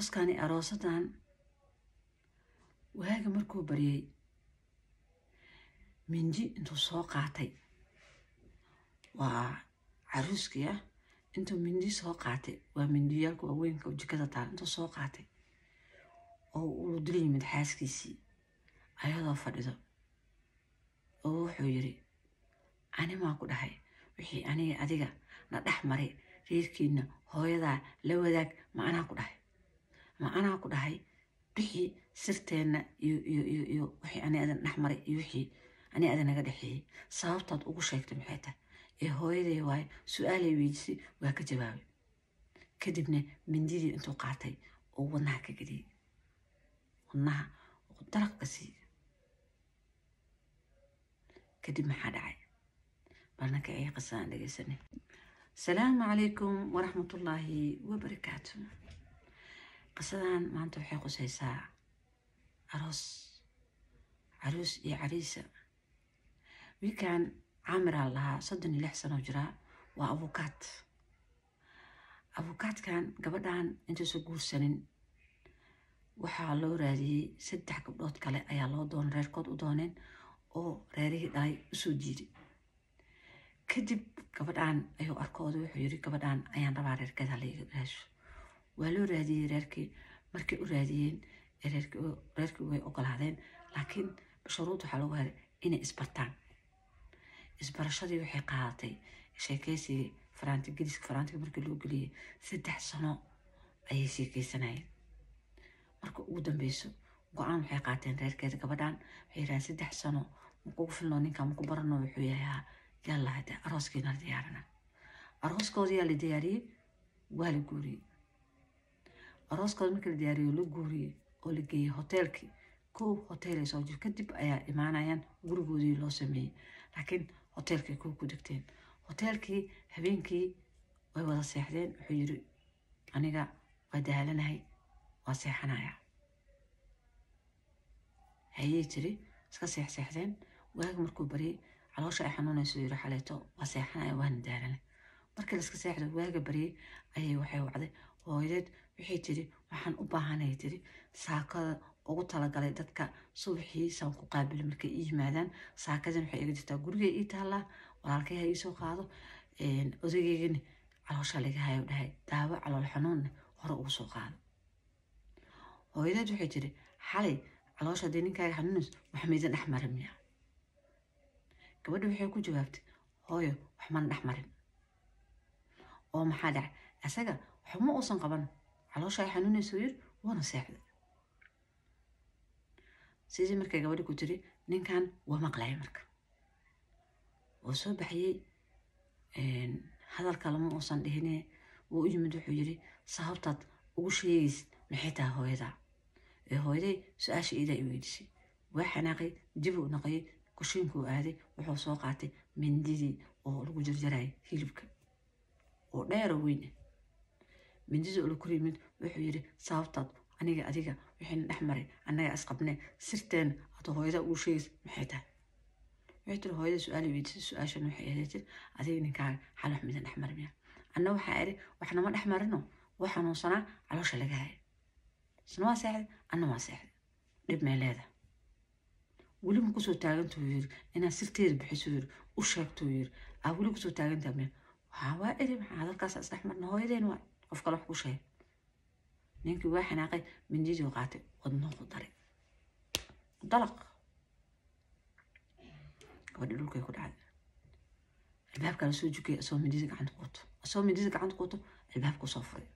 arooskaani aroosadan waaga markuu baryay minji intuu soo qaatay waa caruuskiia ah, intuu mindi soo qaatay waa mindiyaalku waaweynka jikada taal intuu soo qaatay oo uu dul yimid xaaskiisii ayadoo fadhido oo wuxuu yiri animaa ku dhahay wixii aniga adiga na dhex maray reerkiina hooyadaa la wadaag ma anaa ku dhahay ma anaa ku dhahay wixii sirteenna iyo wixii ani dhexmaray iyo wixii ani naga dhexeeyey sababtaad ugu sheegtay maxay tahay ee hooyaday waayo su-aalay weydisay waa ka jawaabay kadibna mindidii intuu qaatay oo wadnaha ka geliyey wadnaha oo daraq ka siiya kadib maxaa dhacay balnanka ay qisaan dhegeysanay asalaamu calaykum waraxmatullaahi wabarakaatu qisadan maanta waxay qusaysaa aroos caruus iyo cariisa wiikan caamiraa lahaa soddon iyo lix sanoo jiraa waa abukaad abukaadkan gabadhan intuusan guursanin waxaa loo raadiyey saddex gabdhood kale ayaa loo doona reerkood u dooneen oo reerihii dhalay usoo jiiday kadib gabadhan ayuu arkooda wuxuu yiri gabadhan ayaan rabaa reerkeeda halaiga raasho waa loo raadiyey reerkii markay u raadiyeen reerkii way ogolaadeen laakiin shuruud waxaa lagu helay inay isbartaan isbarashadii waxay qaadatay sheekeysigii farantigeliska farantiga markii loo geliyey saddex sano ayay sheekeysanayeen marka ugu dambeyso go-aan waxay qaateen reerkeeda gabadhan waxay yiraheen saddex sano makugu filno ninkaa maku barano wuxuu yahaa yalla hade arooskiina la diyaarina arooskoodi la diyaariyey waa la guuriyey arooskooda markii la diyaariyo la guuriye oo la geeyey hoteelkii kow hoteelay soo jir kadib ayaa imaanayaan gurigoodii loo sameeyey laakiin hoteelkay kow ku degteen hoteelkii habeenkii way wada seexdeen wuxuu yiri aniga waa daalanahay waa seexanayaa hayey jiri iska seexseexdeen waaga markuu baryay caloosha ay xanuunayso yiri xaleeto waa seexanaya waana daalanay markii la seexda waaga baryey ayay waxay wacday hooyadeed waxay tiri waxaan u baahanay tiri saakada ugu talagalay dadka subaxiisan ku qaabilo markay i yimaadaan saakadan waxay iga jirtaa gurigay ii taallaa walaalkayha iisoo qaado odageygana caloosha laga dhahay daawo calool xanuunna hore ugu soo qaado hooyadeed waxay tiri xalay caloosha hadii ninkaaga xanuunays wax miidan dhex marin miya gabadha waxay ku jawaabtay hooyo wax mana dhex marin oo maxaa dhacay isaga waxma uusan qaban caloosha ay xanuunaysa yir waana seexday sidii markay gabadhi ku tiri ninkan waa maqlaya marka waa soo baxiyey hadalka lama uusan dhihine wuu u yimid wuxuu yiri sababtaad ugu sheegaysid maxay taha hooyadaa ee hooyaday su-aasha iidaa i weydiisay waa xanaaqay dib uu naqayay kushiinkuu aaday wuxuu soo qaatay mindidii oo lagu jarjarayay hilibka oo dheero weyn mindida ula kor yimid wuxuu yidhi sababtaad aniga adiga wixiina dhex maray annaga isqabnee sirteena aada hooyada ugu sheegaysa maxay tahay waxay tiri hooyada su-aal weydiisay su-aashan waxay ahayd tir adiga ninkaaga xal wax midan dhex marin miya anna waxaa idhi wax nama dhex marino waa xanuunsanaa caloosha laga haya isna waa seexday anna waa seexday dhib may leedahay weli ma kusoo taagantuu yiri inaad sirteeda bixiso yiri u sheegtuu yiri aa weli kusoo taagantaa miya waxaa waa eri maxaa hadalkaas isdhex marna hooyadeen waay qofkale wax ku sheeg ninkii waa xanaaqay mindidii qaatay wadnoo ku daray dalaq gabadhi dhulkay ku dhacday albaabka la soo jukay asoo mindidii gacanta ku wato asoo mindidii gacanta ku wato albaabku soo furay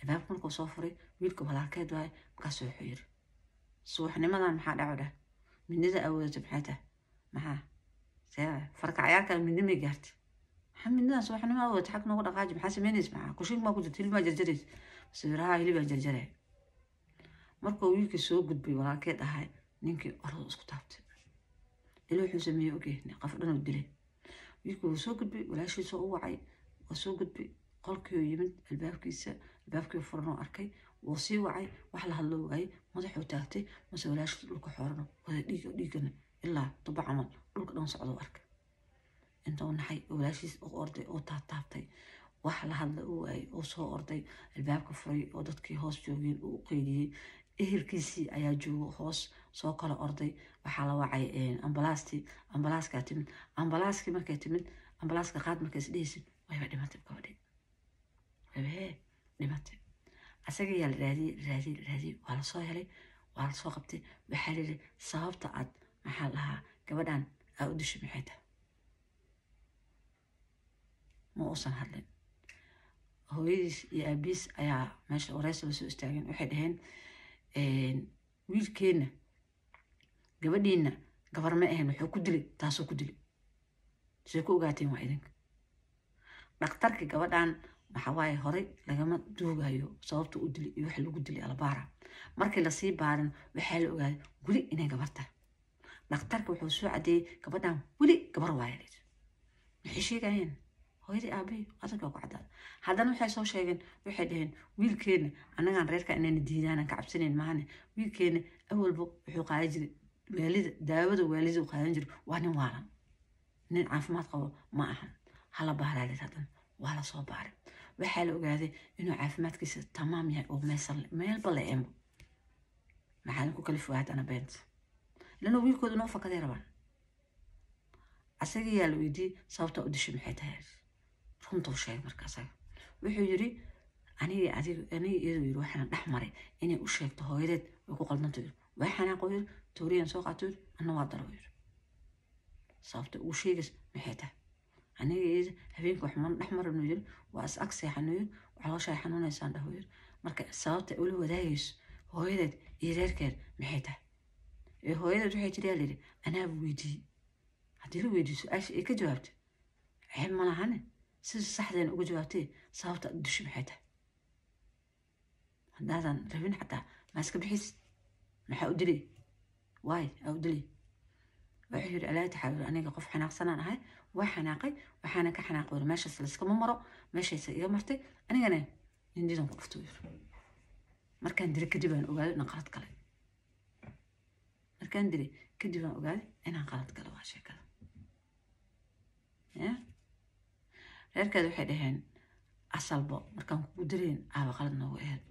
albaabku markuu soo furay wiilka walaalkeed waaye markaasuu wuxuu yiri subaxnimadan maxaa dhaco dhah mindida awoodata maxay tahay maxaa see farka cayaarkale mindimay gaartay حمد الناس وحنا ما هو تحكنا ولا خاج بحسب من يسمع كل شيء ما كنت تلما جرجريت بس راه هي اللي بجرجره مركو ويك سو قد بي ولا كيد هاي نينك الله سكتابت إلو حن سمي أوكي نقف لنا ودلي ويك سو قد بي ولا شيء سو وعي وسو قد بي قل كيو يمن الباب كيس الباب كيو فرنو أركي وصي وعي وحل هلو وعي مزح وتاتي مسولاش لك حورنا وذا ديك ديكنا إلا طبعا عمل لك نص عضو أركي intuu naxay walaashiis u orday oo taabtaabtay wax la hadla u waayay oo soo orday albaabka furay oo dadkii hoos joogeen uu qeydiyey ehelkiisii ayaa joogo hoos soo kala orday waxaa la wacay ambalaastii ambalaaska timid ambalaaskii markay timid ambalaaska qaad markays dhehaysid wayba dhimatay gabadhii wayba dhimatay asaga la raadiyey raadiyey raadiyey waa lasoo helay waa lasoo qabtay waxaa layidhi sababta aad maxaa lahaa gabadhan aa u dishay maxay tahay ma uusan hadlin hooyadiis iyo aabiis ayaa meesha wareysi la soo istaageen waxay dhaheen wiilkeenna gabadhiina gabar ma ahayn wuxuu ku dilay taasoo ku dilay say ku ogaateen waa idinka dhaktarka gabadhan maxawaaye horey lagama duugayo sababta u dilay iyo wax lagu dilay albaara markii lasii baarin waxaa la ogaaday weli inay gabar tahay dhakhtarka wuxuu soo cadeeyey gabadhan weli gabar waaya waxay sheegayeen hooyadii aabahey adagaa ku cadaan haddana waxay soo sheegeen waxay dhaheen wiilkeena annagaan reerka inayna diidaanan ka cabsanayn maahane wiilkeena awalba wuxuu qaadan jiray waalida daawada waalida qaadan jiray waa nin waalan nin caafimaad qabo ma ahan hala baaraale haddana waa la soo baaray waxaa la ogaaday inuu caafimaadkiisa tamaam yahay oo meesan meelba la eemo macaalinku kala fogaad ana beenta lanoo wiilkoodu noo fakaday rabaan asaga yaa la weydiiyey sababta u dishay maxay tahay runtuu sheegay markaas wuxuu yiri anigii adiga anigii iyadu yiri waxaan dhex maray inay u sheegto hooyadeed ay ku qaldanta yiri way xanaaqo yiri tooriyaan soo qaato yiri anna waa dalo yiri sababta uu sheegays maxay tahay anigii iyadu habeenka waxmaan dhex marayno yiri waa is ag seexano yiri waxaa loo shaay xanuunaysaan dhaho yiri marka sababta ay ula wadaagayso hooyadeed iyo reerkeed maxay tahay ee hooyadeed waxay jiri yaa layidhi anaa weydiiyey haddii la weydiiyo su-aasha ay ka jawaabtay ceeb ma lahane sida saxdeena uga jawaabtay sababta aad dushi maxay tahay haddaadan rabin xataa maaska bixisid maxaa u dilay waay aa u dilay wuxuu yidhi alaa taxaawir aniga qof xanaaqsanaan ahay waa xanaaqay waxaana ka xanaaqi wara meeshaas layskama maro meeshaysa iga martay anigana nindidan ku dhuftuu yidhi markaan dilay kadib aan ogaaday inaan qalad galay markaan dilay kadib aan ogaaday inaan qalad galo waa sheekada yeah? reerkeed waxay dhaheen asalbo markaan kugu dareen aaba qalad noogu aheed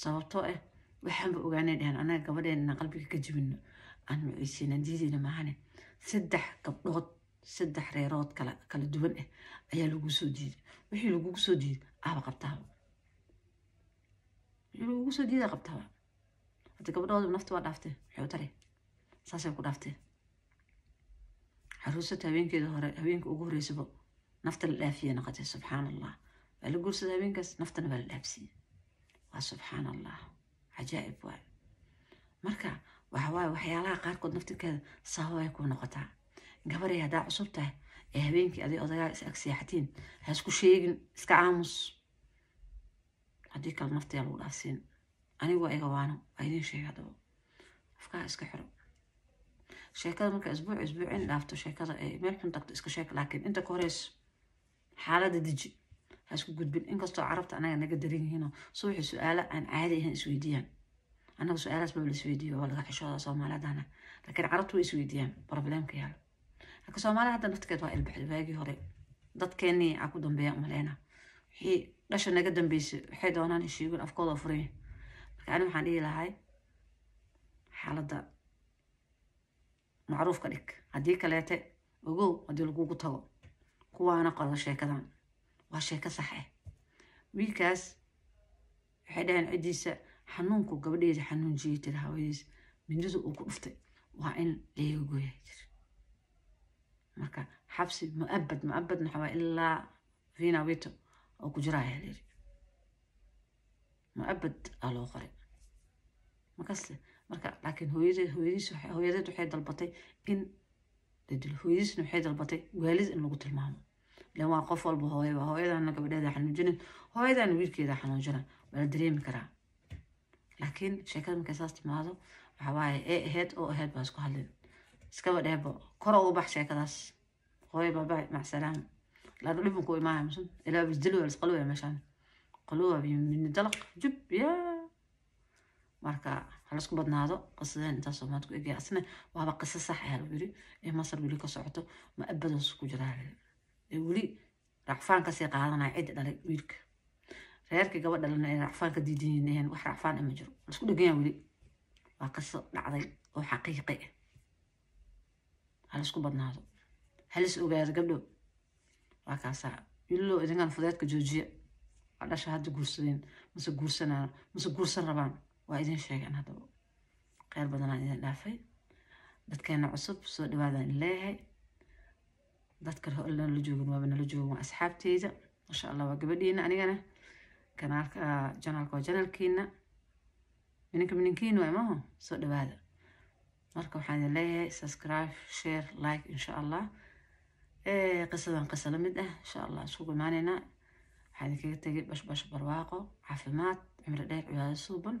sababtoo ah waxaanba ogaanay dhaheen annaga gabadheen inaan qalbiga ka jibino aan maciisiinaan diidayna maahane saddex gabdhood saddex reerood kala kala duwan ah ayaa lagu soo diiday wixii lagugu soo diiday aaba qabtaaba wixii lagugu soo diidaa qabtaaba hadda gabadhoodu nafta waa dhaaftee waxay u tareen saasay ku dhaaftee xaruusata habeenkeeda hore habeenka ugu horeysaba نفط الآفية نقطة سبحان الله بلقول سدابين كس نفط نبل الآبسي سبحان الله عجائب واي مركا وحواي وحيالها قاركود نفط كذا صهوا يكون نقطة جبري هدا عصبته ee habeenkii aday odagaa is ag seexatiin ha isku sheegin iska aamus haddii kale naftayaa lagu dhaafsiin anigu waa iga waano waa idiin sheega haddaba afkaha iska xiro sheekada marka isbuuc isbuuc in dhaafto sheekada meel xun tagto iska sheeg laakiin inta ka horeys حالة دجي هاسكو قد بين إنك استعرفت أنا أنا قدرين هنا صوحي سؤالة عن عادي هن سويديان أنا سؤالة اسمه بالسويدي ولا غا حشوة صومالة دانا لكن عرفتو سويديان بروبليم كيال هكا صومالة هادا نفتكت وائل بحل باقي هوري دات كيني عكو دنبيا أمالينا حي لاش أنا قد دنبيس حي دونا نشيقو الأفكار أفرين لكن أنا محاني لهاي حالة دا معروف كليك هديك كليتي وقو هدي لقوقو تغو كوانا قرض شركان وشركة صحيح ويكاس حدان عديسة حنونكو قبلية حنون جيت الهويس من جزء وكفتي وعين ليه قويتر مكا حفصي مؤبد مؤبد نحو إلا فينا ويتو أو كجراي هليري مؤبد الأخرين مكاسل مكا لكن هويري هويري هويري تحيد البطي إن لدي الحويس نحيد البطي وهلز إنه قتل معهم لما قف البهوية بهوية ده أنا قبل هذا حنوجن هوية ده نويل كده حنوجن ولا دريم كرا لكن شكل من كساس وحواي إيه هيد أو هيد بس كهلين سكوا ده بقى كرة وبح شكل بس هوية بابا مع سلام لا تقولي بقول معه مثلا إلا بيزدلوا بس قلوا مشان قلوا بي من جب يا مركّع halasku badnaado qisadeen intaasoo maanta ku egaya asna waaba qiso sax ayaa lagu yiri ee masar weli ka socoto ma abadoos ku jiraa ee weli racfaan kasii qaadanaya cid dhalay wiilka reerka gabadh dhalana ay racfaan ka diidinayn wax racfaan ma jiro lasku dheganya weli waa qiso dhacday oo xaqiiqi ah halasku badnaado halis ogaado gabdho waa kaasaa illo idinkan fudeedka joojiya waa dhasha hadda guursadeen mase guursanaan mase guursan rabaan وأيدين شيء عن هذا قير بدنا نحن نافي بتكلم عصب صدق هذا الله بذكر هؤلاء اللي جوا وما بين اللي جوا مع أصحاب تيجا ما شاء الله وقبلينا أنا أنا كنالك جنالك وجنال كينا منك من كين وما هو صدق هذا مركب حان الله سبسكرايب شير لايك إن شاء الله إيه قصة عن قصة لمدة إن شاء الله شو معنا حان كي تجيب بش بش برواقه عفمات عمر ليك ويا صوبن